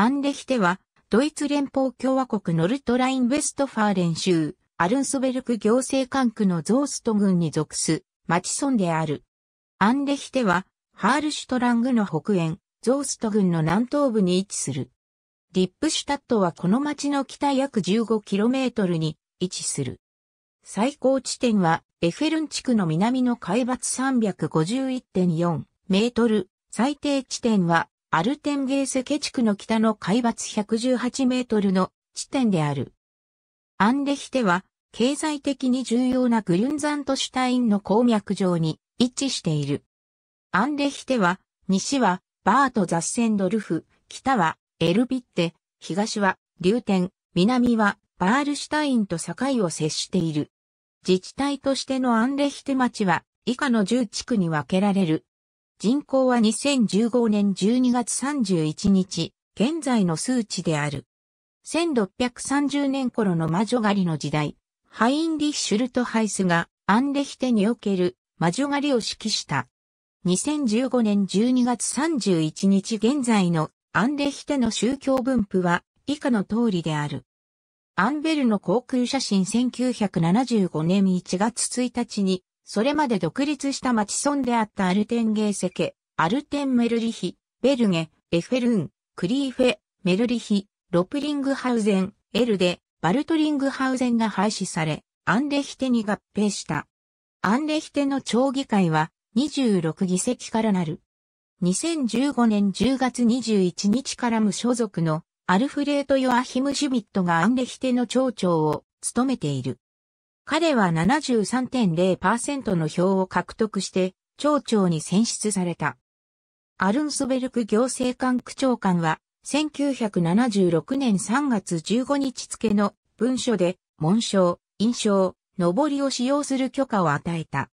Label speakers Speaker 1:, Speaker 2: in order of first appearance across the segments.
Speaker 1: アンレヒテは、ドイツ連邦共和国ノルトライン・ウェストファーレン州、アルンスベルク行政管区のゾースト郡に属す、町村である。アンレヒテは、ハールシュトラングの北縁、ゾースト郡の南東部に位置する。リップシュタットはこの町の北約 15km に位置する。最高地点は、エフェルン地区の南の海抜351.4メートル、最低地点はアルテンゲーセケ地区の北の海抜118メートルの地点である。アンレヒテは、経済的に重要なグリュンザントシュタインの鉱脈上に位置している。アンレヒテは、西はバート・ザッセンドルフ、北はエルビッテ、東はリュテン、南はバールシュタインと境を接している。自治体としてのアンレヒテ町は、以下の10地区に分けられる。人口は2015年12月31日、現在の数値である。1630年頃の魔女狩りの時代、ハインリッシュルトハイスがアンレヒテにおける魔女狩りを指揮した。2015年12月31日現在のアンレヒテの宗教分布は以下の通りである。アンベルの航空写真1975年1月1日にそれまで独立した町村であったアルテンゲーセケ、アルテンメルリヒ、ベルゲ、エフェルン、クリーフェ、メルリヒ、ロプリングハウゼン、エルデ、バルトリングハウゼンが廃止され、アンレヒテに合併した。アンレヒテの町議会は26議席からなる。2015年10月21日から無所属のアルフレート・ヨアヒム・シュビットがアンレヒテの町長を務めている。彼は73.0%の票を獲得して、町長に選出された。アルンソベルク行政官区長官は、1976年3月15日付の文書で、紋章、印章、上りを使用する許可を与えた。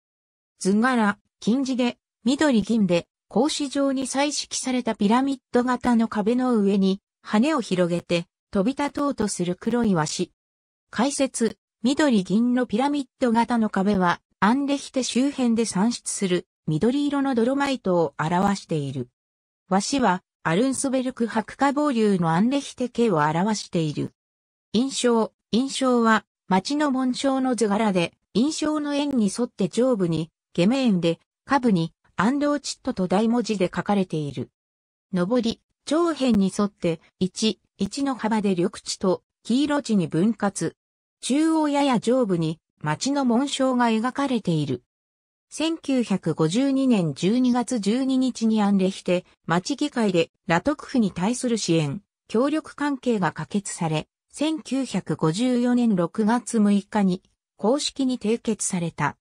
Speaker 1: 図柄、金字で、緑銀で、格子状に彩色されたピラミッド型の壁の上に、羽を広げて、飛び立とうとする黒い鷲。解説、緑銀のピラミッド型の壁は、アンレヒテ周辺で産出する緑色のドロマイトを表している。和紙は、アルンスベルク白化合流のアンレヒテ系を表している。印象、印象は、町の紋章の図柄で、印象の円に沿って上部に、ゲメ円で、下部に、アンローチットと大文字で書かれている。上り、長辺に沿って、1、1の幅で緑地と黄色地に分割。中央やや上部に町の紋章が描かれている。1952年12月12日に安レして町議会でラトクフに対する支援、協力関係が可決され、1954年6月6日に公式に締結された。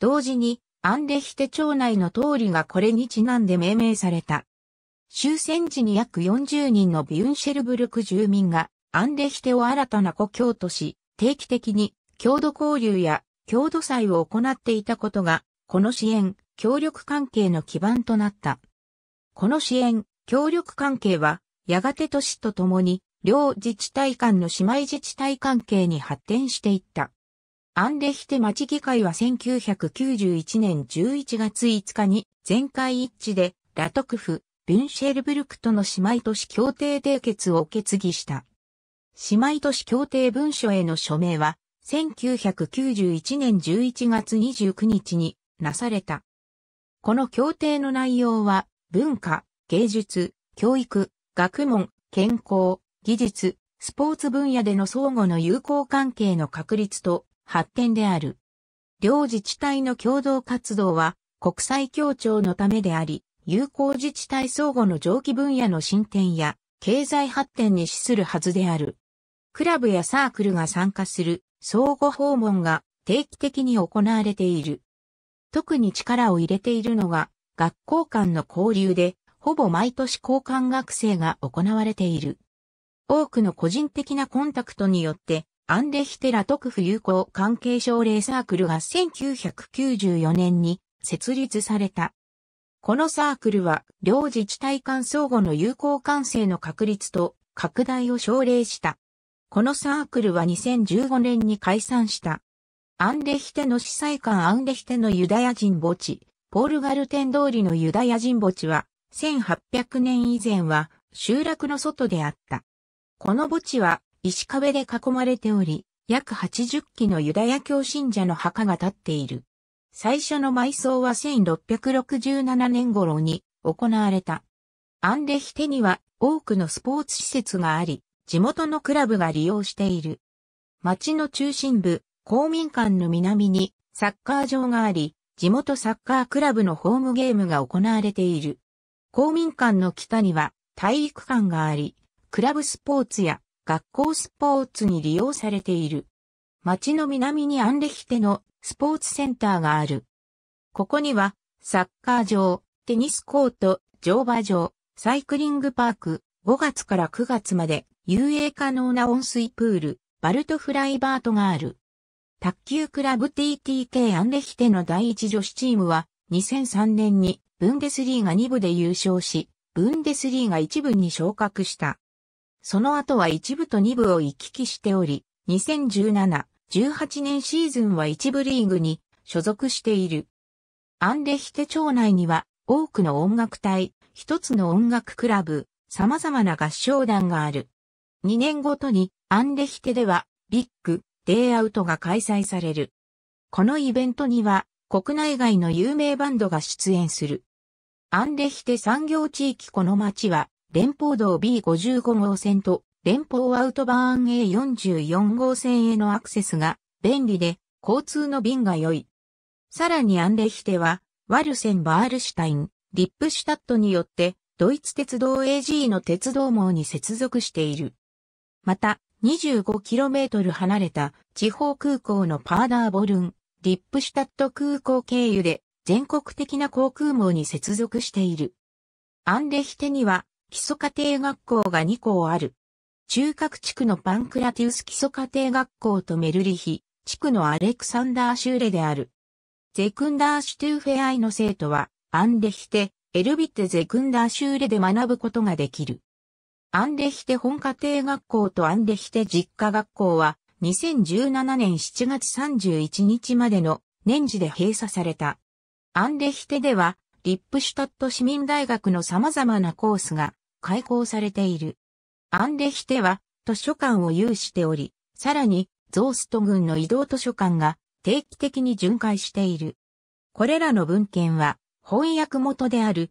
Speaker 1: 同時に、アンレヒテ町内の通りがこれにちなんで命名された。終戦時に約40人のビュンシェルブルク住民が、アンレヒテを新たな故郷とし、定期的に郷土交流や郷土祭を行っていたことが、この支援、協力関係の基盤となった。この支援、協力関係は、やがて都市とともに、両自治体間の姉妹自治体関係に発展していった。アンデヒテ町議会は1991年11月5日に全会一致でラトクフ、ビュンシェルブルクとの姉妹都市協定締結を決議した。姉妹都市協定文書への署名は、1991年11月29日になされた。この協定の内容は、文化、芸術、教育、学問、健康、技術、スポーツ分野での相互の友好関係の確立と発展である。両自治体の共同活動は国際協調のためであり、友好自治体相互の上記分野の進展や経済発展に資するはずである。クラブやサークルが参加する相互訪問が定期的に行われている。特に力を入れているのが学校間の交流で、ほぼ毎年交換学生が行われている。多くの個人的なコンタクトによって、アンレヒテラ特府友好関係奨励サークルが1994年に設立された。このサークルは、両自治体間相互の友好関係の確立と拡大を奨励した。このサークルは2015年に解散した。アンデヒテの司祭官アンデヒテのユダヤ人墓地、ポールガルテン通りのユダヤ人墓地は、1800年以前は集落の外であった。この墓地は石壁で囲まれており、約80基のユダヤ教信者の墓が建っている。最初の埋葬は1667年頃に行われた。アンデヒテには多くのスポーツ施設があり、地元のクラブが利用している。町の中心部、公民館の南にサッカー場があり、地元サッカークラブのホームゲームが行われている。公民館の北には体育館があり、クラブスポーツや学校スポーツに利用されている。町の南にアンレヒテのスポーツセンターがある。ここには、サッカー場、テニスコート、乗馬場、サイクリングパーク、5月から9月まで遊泳可能な温水プール、バルトフライバートがある。卓球クラブ TTK アンレヒテの第一女子チームは、2003年にブンデスリーが2部で優勝し、ブンデスリーが1部に昇格した。その後は1部と2部を行き来しており、2017、18年シーズンは1部リーグに所属している。アンレヒテ町内には多くの音楽隊、一つの音楽クラブ、様々な合唱団がある。2年ごとにアンレヒテではビッグデイアウトが開催される。このイベントには国内外の有名バンドが出演する。アンレヒテ産業地域この町は連邦道 B55 号線と連邦アウトバーン A44 号線へのアクセスが便利で交通の便が良い。さらにアンレヒテはワルセン・バールシュタイン、リップシュタットによってドイツ鉄道 AG の鉄道網に接続している。また、25km 離れた地方空港のパーダーボルン、リップシュタット空港経由で全国的な航空網に接続している。アンレヒテには基礎家庭学校が2校ある。中核地区のパンクラティウス基礎家庭学校とメルリヒ、地区のアレクサンダーシューレである。ゼクンダーシュトゥーフェアイの生徒は、アンレヒテ、エルビッテゼクンダーシューレで学ぶことができる。アンレヒテ本家庭学校とアンレヒテ実家学校は2017年7月31日までの年次で閉鎖された。アンレヒテではリップシュタット市民大学の様々なコースが開講されている。アンレヒテは図書館を有しており、さらにゾースト郡の移動図書館が定期的に巡回している。これらの文献は翻訳元である